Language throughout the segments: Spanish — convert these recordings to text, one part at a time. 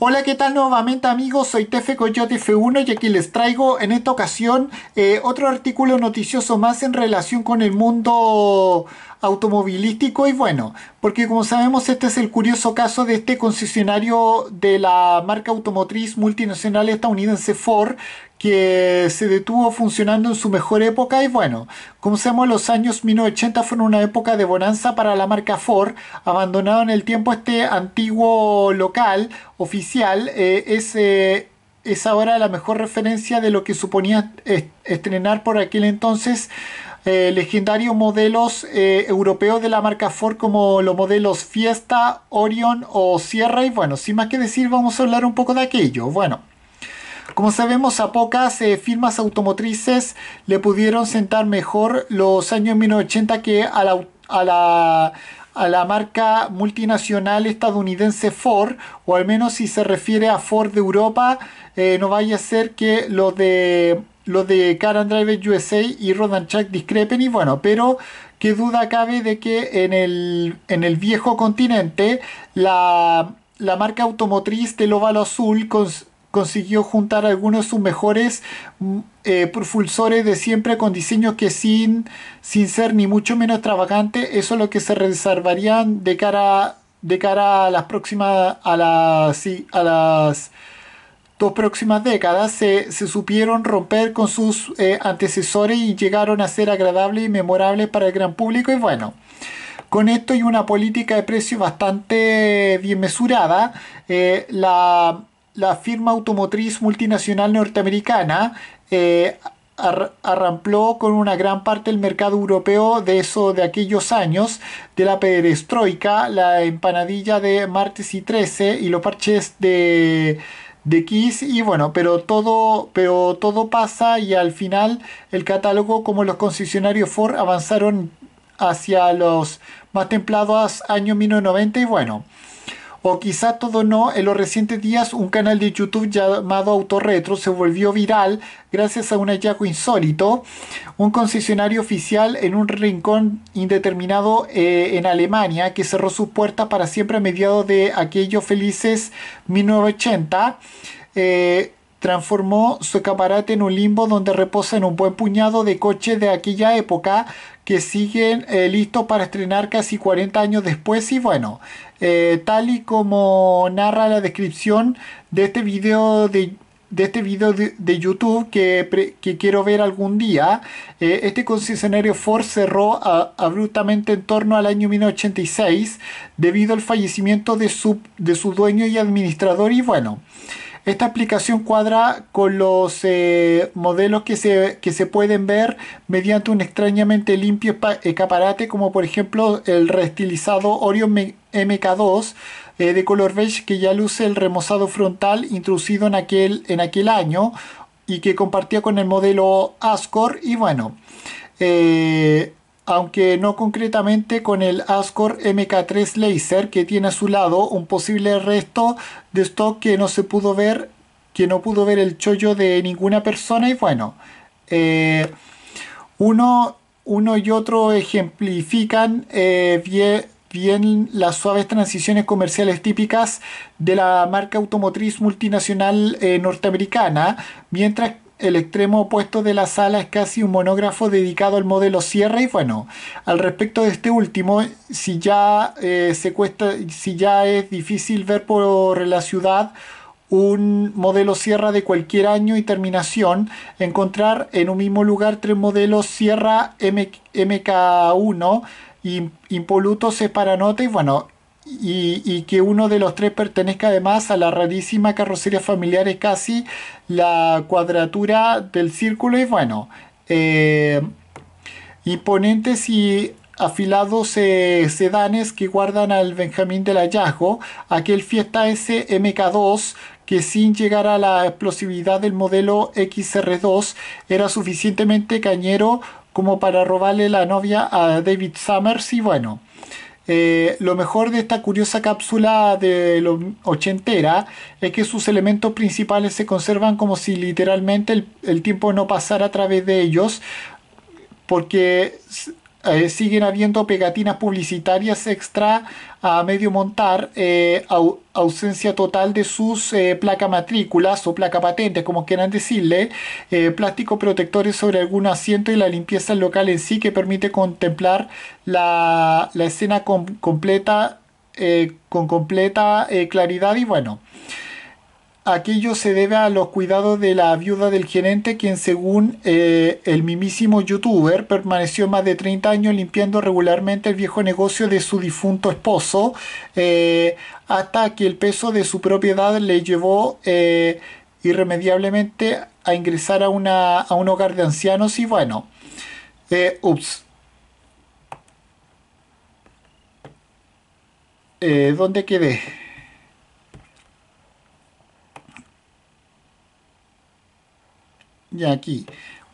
Hola, ¿qué tal nuevamente amigos? Soy Tefe Coyote F1 y aquí les traigo en esta ocasión eh, otro artículo noticioso más en relación con el mundo automovilístico y bueno, porque como sabemos este es el curioso caso de este concesionario de la marca automotriz multinacional estadounidense Ford que se detuvo funcionando en su mejor época y bueno, como sabemos los años 1980 fueron una época de bonanza para la marca Ford, abandonado en el tiempo este antiguo local oficial eh, eh, es, ahora la mejor referencia de lo que suponía estrenar por aquel entonces eh, legendarios modelos europeos de la marca Ford como los modelos Fiesta, Orion o Sierra y bueno, sin más que decir vamos a hablar un poco de aquello, bueno. Como sabemos, a pocas eh, firmas automotrices le pudieron sentar mejor los años 1980 que a la, marca multinacional estadounidense Ford, o al menos si se refiere a Ford de Europa, eh, no vaya a ser que los de los de Car and Driver USA y Rodan Chuck discrepen y bueno, pero qué duda cabe de que en el, en el viejo continente la, marca automotriz del óvalo azul con consiguió juntar algunos de sus mejores mm, eh, propulsores de siempre con diseños que sin, sin ser ni mucho menos trabajantes eso es lo que se reservarían de cara, de cara a las próximas, a las, a las dos próximas décadas, se, supieron romper con sus eh, antecesores y llegaron a ser agradables y memorables para el gran público y bueno. Con esto y una política de precios bastante bien mesurada, eh, la, la firma automotriz multinacional norteamericana eh, arrampló con una gran parte del mercado europeo de eso de aquellos años de la perestroika, la empanadilla de martes y 13 y los parches de de Kiss y bueno, pero todo, pero todo pasa y al final el catálogo como los concesionarios Ford avanzaron hacia los más templados años 1990 y bueno, o quizá todo no, en los recientes días un canal de YouTube llamado Autorretro se volvió viral gracias a un hallazgo insólito, un concesionario oficial en un rincón indeterminado eh, en Alemania que cerró sus puertas para siempre a mediados de aquellos felices 1980. Eh, transformó su escaparate en un limbo donde reposa en un buen puñado de coches de aquella época que siguen eh, listos para estrenar casi 40 años después y bueno, eh, tal y como narra la descripción de este video de este de, YouTube que, quiero ver algún día. Eh, este concesionario Ford cerró abruptamente en torno al año 1986 debido al fallecimiento de su, de su dueño y administrador y bueno. Esta aplicación cuadra con los eh, modelos que se, se, pueden ver mediante un extrañamente limpio escaparate, como por ejemplo el reestilizado Orion MK2 eh, de color beige que ya luce el remozado frontal introducido en aquel, en aquel año y que compartía con el modelo Ascor y bueno. Eh, aunque no concretamente con el Ascor MK3 Laser que tiene a su lado un posible resto de stock que no se pudo ver, que no pudo ver el chollo de ninguna persona y bueno, eh, uno, uno, y otro ejemplifican eh, bien, las suaves transiciones comerciales típicas de la marca automotriz multinacional eh, norteamericana, mientras que el extremo opuesto de la sala es casi un monógrafo dedicado al modelo Sierra y bueno, al respecto de este último, si ya, eh, se cuesta, si ya es difícil ver por la ciudad un modelo sierra de cualquier año y terminación, encontrar en un mismo lugar tres modelos sierra MK1 impolutos y bueno, y, que uno de los tres pertenezca además a la rarísima carrocería familiar, es casi la cuadratura del círculo y bueno, eh, imponentes y afilados eh, sedanes que guardan al Benjamín del hallazgo, aquel Fiesta S MK2 que sin llegar a la explosividad del modelo XR2 era suficientemente cañero como para robarle la novia a David Summers y bueno, eh, lo mejor de esta curiosa cápsula de los ochentera es que sus elementos principales se conservan como si literalmente el tiempo no pasara a través de ellos, porque eh, siguen habiendo pegatinas publicitarias extra a medio montar, eh, ausencia total de sus eh, placas matrículas o placa patentes, como quieran decirle, plástico protectores sobre algún asiento y la limpieza local en sí que permite contemplar la, escena completa, con completa claridad y bueno. Aquello se debe a los cuidados de la viuda del gerente, quien según eh, el mismísimo youtuber permaneció más de 30 años limpiando regularmente el viejo negocio de su difunto esposo, eh, hasta que el peso de su propiedad le llevó eh, irremediablemente a ingresar a, a, un hogar de ancianos y bueno, ups. ¿Dónde quedé? y aquí.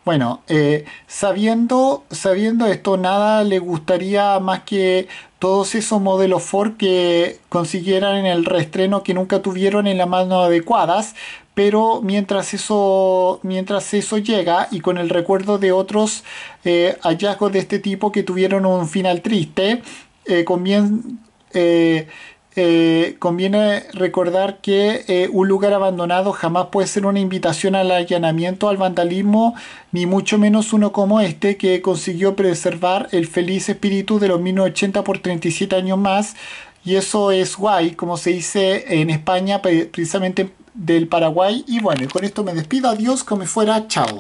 Bueno, eh, sabiendo, sabiendo esto, nada le gustaría más que todos esos modelos Ford que consiguieran en el reestreno que nunca tuvieron en la mano adecuadas, pero mientras eso, mientras eso llega y con el recuerdo de otros eh, hallazgos de este tipo que tuvieron un final triste, eh, bien eh, eh, conviene recordar que eh, un lugar abandonado jamás puede ser una invitación al allanamiento, al vandalismo, ni mucho menos uno como este que consiguió preservar el feliz espíritu de los 1980 por 37 años más. Y eso es guay, como se dice en España, precisamente del Paraguay. Y bueno, con esto me despido. Adiós, como fuera. Chao.